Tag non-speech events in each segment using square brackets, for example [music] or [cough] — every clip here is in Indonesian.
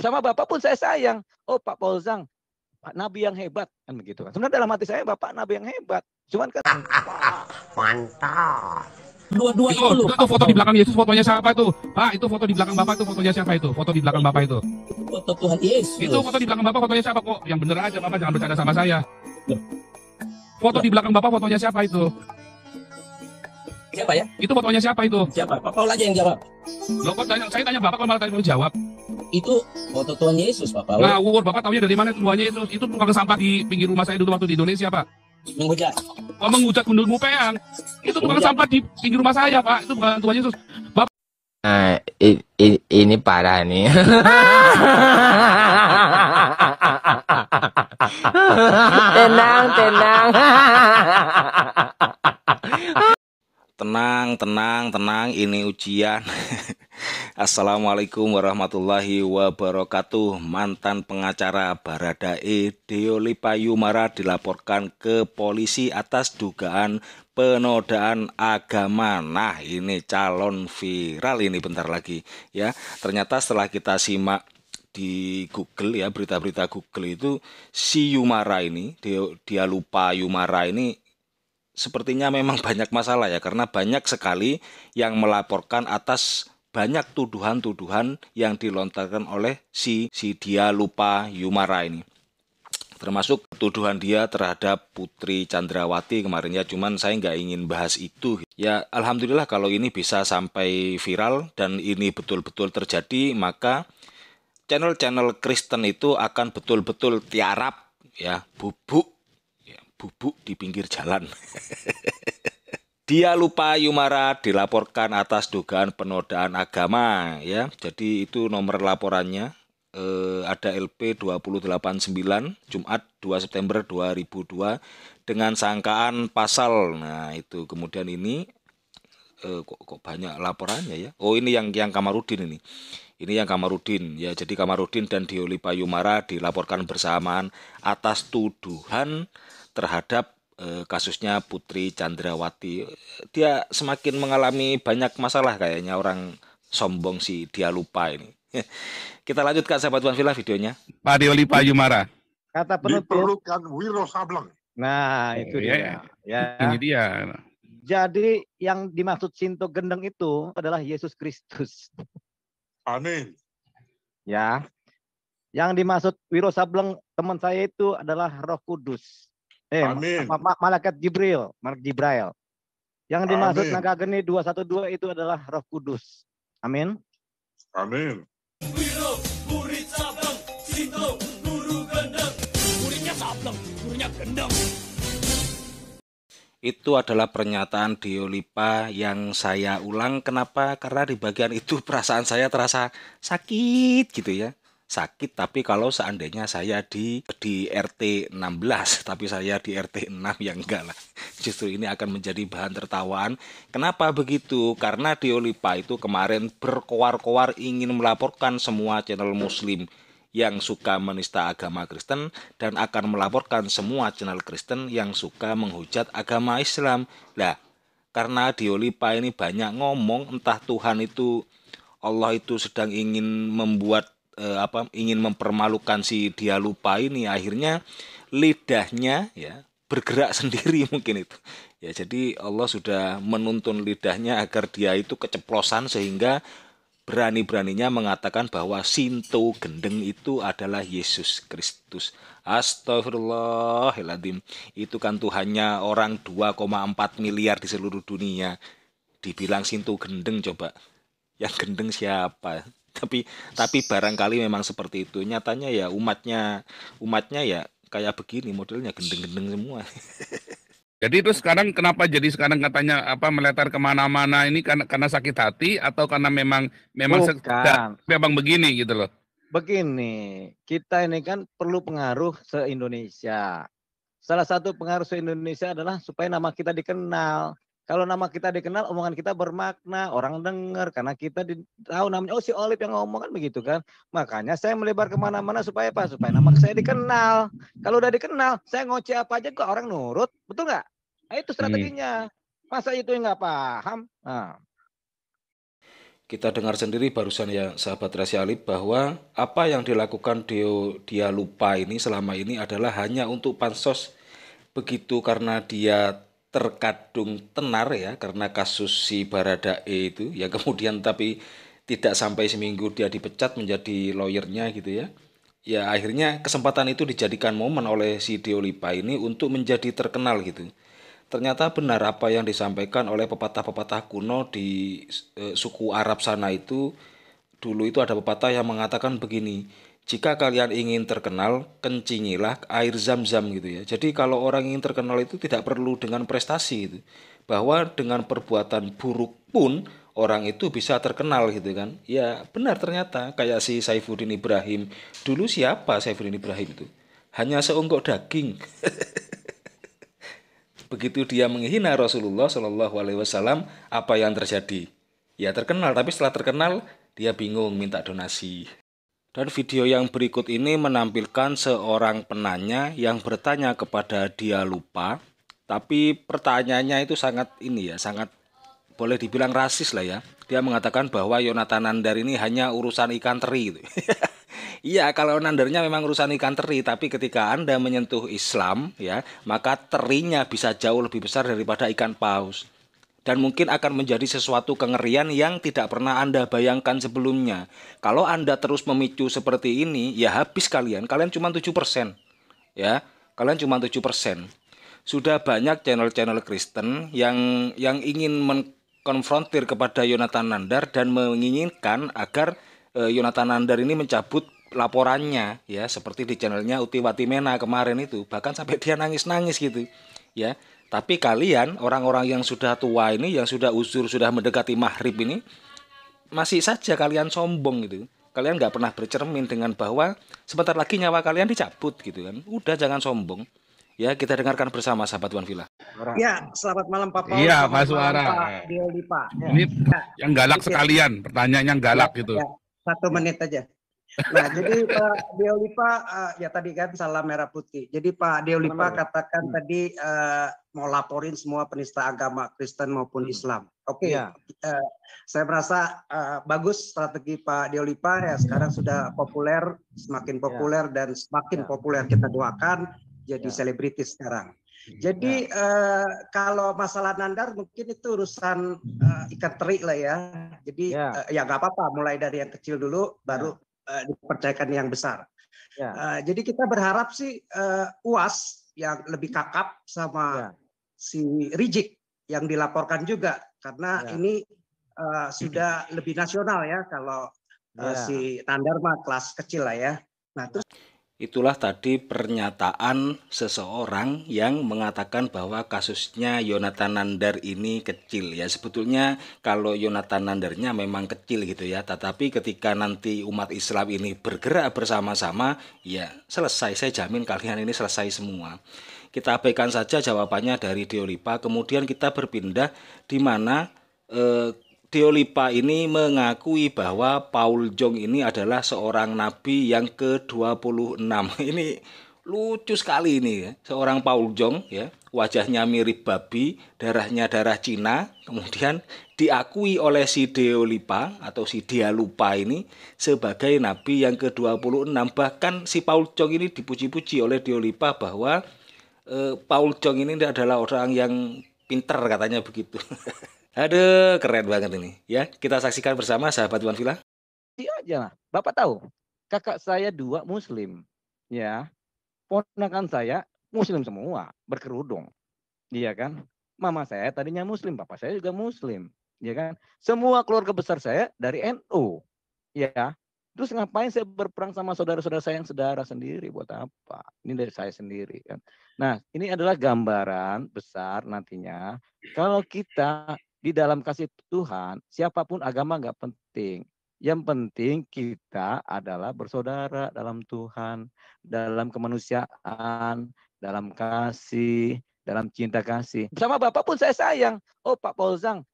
sama Bapak pun saya sayang. Oh Pak Polzang, Pak Nabi yang hebat kan begitu kan. Sebenarnya dalam hati saya Bapak Nabi yang hebat. Cuman kan ah, ah, ah. mantap. Dua-dua itu, itu, itu foto di belakang Yesus fotonya siapa itu? Pak, itu foto di belakang Bapak itu fotonya siapa itu? Foto di belakang Bapak itu. Foto Tuhan Yesus. Itu foto di belakang Bapak fotonya siapa kok? Yang bener aja Bapak jangan bercanda sama saya. Foto di belakang Bapak fotonya siapa itu? Siapa ya? Itu fotonya siapa itu? Siapa? Pak Paul aja yang jawab. Loh kok tanya, saya tanya Bapak kok malah tanya jawab itu foto Tuhan Yesus, nah, Bapak. Nah, wawur, Bapak ya dari mana tuannya itu? Itu tukang sampah di pinggir rumah saya dulu waktu di Indonesia, Pak. Menghujat. Oh, menghujat menurutmu peang. Itu tukang Menghujat. sampah di pinggir rumah saya, Pak. Itu bukan Tuhan Yesus. Bapak Nah, eh, i, i, ini parah nih. tenang, tenang. tenang, tenang, tenang. Ini ujian. Assalamualaikum warahmatullahi wabarakatuh Mantan pengacara Baradae Deolipa Yumara dilaporkan ke polisi atas dugaan penodaan agama. Nah, ini calon viral ini bentar lagi ya. Ternyata setelah kita simak di Google ya berita-berita Google itu si Yumara ini dia, dia lupa Yumara ini sepertinya memang [laughs] banyak masalah ya karena banyak sekali yang melaporkan atas banyak tuduhan-tuduhan yang dilontarkan oleh si si dia lupa Yumara ini termasuk tuduhan dia terhadap Putri Chandrawati kemarin ya cuman saya nggak ingin bahas itu ya alhamdulillah kalau ini bisa sampai viral dan ini betul-betul terjadi maka channel-channel Kristen itu akan betul-betul tiarap ya bubuk ya, bubuk di pinggir jalan [laughs] Dia lupa Yumara dilaporkan atas dugaan penodaan agama ya. Jadi itu nomor laporannya eh, ada LP 289 Jumat 2 September 2002 dengan sangkaan pasal. Nah, itu kemudian ini eh, kok, kok banyak laporannya ya. Oh, ini yang yang Kamarudin ini. Ini yang Kamarudin ya. Jadi Kamarudin dan Dioli Payumara dilaporkan bersamaan atas tuduhan terhadap Eh, kasusnya Putri Chandrawati dia semakin mengalami banyak masalah kayaknya orang sombong sih dia lupa ini [laughs] kita lanjutkan sahabat Wan Villa videonya Pak Dioli Pak Yumara kata penutup diperlukan Wiro Sableng nah itu iya, dia ya, ya. ini dia jadi yang dimaksud Sinto Gendeng itu adalah Yesus Kristus Amin ya yang dimaksud Wiro Sableng teman saya itu adalah Roh Kudus Eh, Amin. Malaikat Jibril, Mark Jibril. Yang dimaksud Amin. naga geni 212 itu adalah Roh Kudus. Amin. Amin. Wiro, murid sableng, Sinto, guru gendeng. Muridnya sableng, gurunya gendeng. Itu adalah pernyataan Diolipa yang saya ulang. Kenapa? Karena di bagian itu perasaan saya terasa sakit gitu ya sakit tapi kalau seandainya saya di di RT 16 [laughs] tapi saya di RT 6 yang enggak lah [laughs] justru ini akan menjadi bahan tertawaan kenapa begitu karena di Olipa itu kemarin berkoar-koar ingin melaporkan semua channel muslim yang suka menista agama Kristen dan akan melaporkan semua channel Kristen yang suka menghujat agama Islam lah karena di Olipa ini banyak ngomong entah Tuhan itu Allah itu sedang ingin membuat Eh, apa ingin mempermalukan si dia lupa ini akhirnya lidahnya ya bergerak [laughs] sendiri mungkin itu ya jadi Allah sudah menuntun lidahnya agar dia itu keceplosan sehingga berani-beraninya mengatakan bahwa Sinto gendeng itu adalah Yesus Kristus Astagfirullahaladzim itu kan Tuhannya orang 2,4 miliar di seluruh dunia dibilang Sinto gendeng coba yang gendeng siapa tapi tapi barangkali memang seperti itu nyatanya ya umatnya umatnya ya kayak begini modelnya gendeng-gendeng semua [laughs] jadi itu sekarang kenapa jadi sekarang katanya apa meletar kemana-mana ini karena karena sakit hati atau karena memang memang sekedar, memang begini gitu loh begini kita ini kan perlu pengaruh se Indonesia salah satu pengaruh se Indonesia adalah supaya nama kita dikenal kalau nama kita dikenal, omongan kita bermakna, orang dengar karena kita di, tahu namanya. Oh si Olip yang ngomong kan begitu kan. Makanya saya melebar kemana-mana supaya apa? Supaya nama saya dikenal. Kalau udah dikenal, saya ngoceh apa aja kok orang nurut, betul nggak? Nah, itu iya. strateginya. Masa itu yang nggak paham? Nah. Kita dengar sendiri barusan ya sahabat Rasi Alif bahwa apa yang dilakukan dia, dia lupa ini selama ini adalah hanya untuk pansos begitu karena dia terkadung tenar ya karena kasus si Baradae itu ya kemudian tapi tidak sampai seminggu dia dipecat menjadi lawyernya gitu ya ya akhirnya kesempatan itu dijadikan momen oleh si Deolipa ini untuk menjadi terkenal gitu. Ternyata benar apa yang disampaikan oleh pepatah-pepatah kuno di e, suku Arab sana itu dulu itu ada pepatah yang mengatakan begini, jika kalian ingin terkenal, kencingilah air zam-zam gitu ya. Jadi kalau orang ingin terkenal itu tidak perlu dengan prestasi itu, Bahwa dengan perbuatan buruk pun orang itu bisa terkenal gitu kan. Ya benar ternyata kayak si Saifuddin Ibrahim. Dulu siapa Saifuddin Ibrahim itu? Hanya seonggok daging. [laughs] Begitu dia menghina Rasulullah Shallallahu Alaihi Wasallam, apa yang terjadi? Ya terkenal, tapi setelah terkenal dia bingung minta donasi. Dan video yang berikut ini menampilkan seorang penanya yang bertanya kepada dia lupa, tapi pertanyaannya itu sangat ini ya, sangat boleh dibilang rasis lah ya. Dia mengatakan bahwa Yonatan Nandar ini hanya urusan ikan teri gitu. [laughs] Iya, kalau nandarnya memang urusan ikan teri, tapi ketika Anda menyentuh Islam ya, maka terinya bisa jauh lebih besar daripada ikan paus dan mungkin akan menjadi sesuatu kengerian yang tidak pernah Anda bayangkan sebelumnya. Kalau Anda terus memicu seperti ini, ya habis kalian. Kalian cuma 7%. Ya, kalian cuma 7%. Sudah banyak channel-channel Kristen yang yang ingin mengkonfrontir kepada Yonatan Nandar dan menginginkan agar eh, Yonatan Nandar ini mencabut laporannya ya seperti di channelnya Utiwati Mena kemarin itu bahkan sampai dia nangis-nangis gitu ya tapi kalian orang-orang yang sudah tua ini, yang sudah usur sudah mendekati mahrib ini, masih saja kalian sombong gitu. Kalian nggak pernah bercermin dengan bahwa sebentar lagi nyawa kalian dicabut gitu kan. Udah jangan sombong. Ya kita dengarkan bersama sahabat Tuan Villa. Ya, selamat malam Pak Paul. Iya, Pak Suara. Ini ya. yang galak ya. sekalian, pertanyaannya yang galak ya, gitu. Satu menit aja. Nah, jadi Pak Deolipa uh, ya tadi kan salam merah putih. Jadi Pak Deolipa katakan hmm. tadi uh, mau laporin semua penista agama Kristen maupun hmm. Islam. Oke, okay. ya. uh, saya merasa uh, bagus strategi Pak Deolipa ya hmm. sekarang sudah populer, semakin ya. populer ya. dan semakin ya. populer kita doakan jadi ya. selebritis sekarang. Hmm. Jadi ya. uh, kalau masalah nandar mungkin itu urusan uh, ikan teri lah ya. Jadi ya, ya nggak uh, ya apa-apa, mulai dari yang kecil dulu, baru Eh, dipercayakan yang besar. Ya. Uh, jadi kita berharap sih uh, eh, UAS yang lebih kakap sama ya. si Rijik yang dilaporkan juga karena ya. ini uh, sudah lebih nasional ya kalau uh, si Tandarma kelas kecil lah ya. Nah terus Itulah tadi pernyataan seseorang yang mengatakan bahwa kasusnya Yonatan Nandar ini kecil ya. Sebetulnya kalau Yonatan Nandarnya memang kecil gitu ya, tetapi ketika nanti umat Islam ini bergerak bersama-sama, ya selesai saya jamin kalian ini selesai semua. Kita abaikan saja jawabannya dari Deolipa, kemudian kita berpindah di mana eh, Deolipa ini mengakui bahwa Paul Jong ini adalah seorang nabi yang ke-26. [laughs] Ini lucu sekali ini ya. Seorang Paul Jong ya, wajahnya mirip babi, darahnya darah Cina, kemudian diakui oleh si Deolipa atau si Dialupa ini sebagai nabi yang ke-26. Bahkan si Paul Jong ini dipuji-puji oleh Deolipa bahwa eh, Paul Jong ini adalah orang yang pinter katanya begitu. [laughs] Aduh, keren banget ini. Ya, kita saksikan bersama sahabat Iwan Villa. Iya aja lah. Bapak tahu, kakak saya dua muslim. Ya. Ponakan saya muslim semua, berkerudung. Iya kan? Mama saya tadinya muslim, bapak saya juga muslim. Iya kan? Semua keluarga besar saya dari NU. Ya. Terus ngapain saya berperang sama saudara-saudara saya yang saudara sendiri buat apa? Ini dari saya sendiri kan. Nah, ini adalah gambaran besar nantinya kalau kita di dalam kasih Tuhan, siapapun agama nggak penting. Yang penting kita adalah bersaudara dalam Tuhan, dalam kemanusiaan, dalam kasih, dalam cinta kasih. Sama Bapak pun saya sayang. Oh Pak Polzang,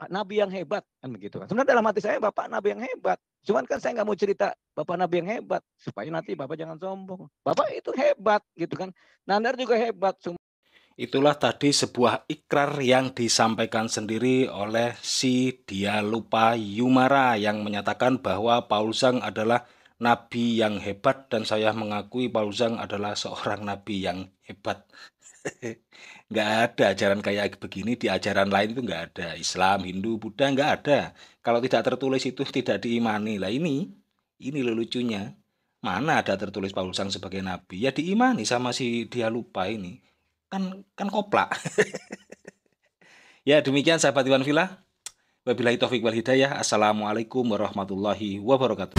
Pak Nabi yang hebat. Kan begitu kan. Sebenarnya dalam hati saya Bapak Nabi yang hebat. Cuman kan saya nggak mau cerita Bapak Nabi yang hebat. Supaya nanti Bapak jangan sombong. Bapak itu hebat gitu kan. Nandar juga hebat. Itulah tadi sebuah ikrar yang disampaikan sendiri oleh si dia lupa Yumara yang menyatakan bahwa Zhang adalah nabi yang hebat dan saya mengakui Zhang adalah seorang nabi yang hebat. [laughs] nggak ada ajaran kayak begini di ajaran lain itu nggak ada Islam Hindu Buddha nggak ada kalau tidak tertulis itu tidak diimani lah ini ini lo lucunya mana ada tertulis Zhang sebagai nabi ya diimani sama si dia lupa ini kan kan kopla [laughs] ya demikian sahabat Iwan Villa wabillahi taufik wal hidayah assalamualaikum warahmatullahi wabarakatuh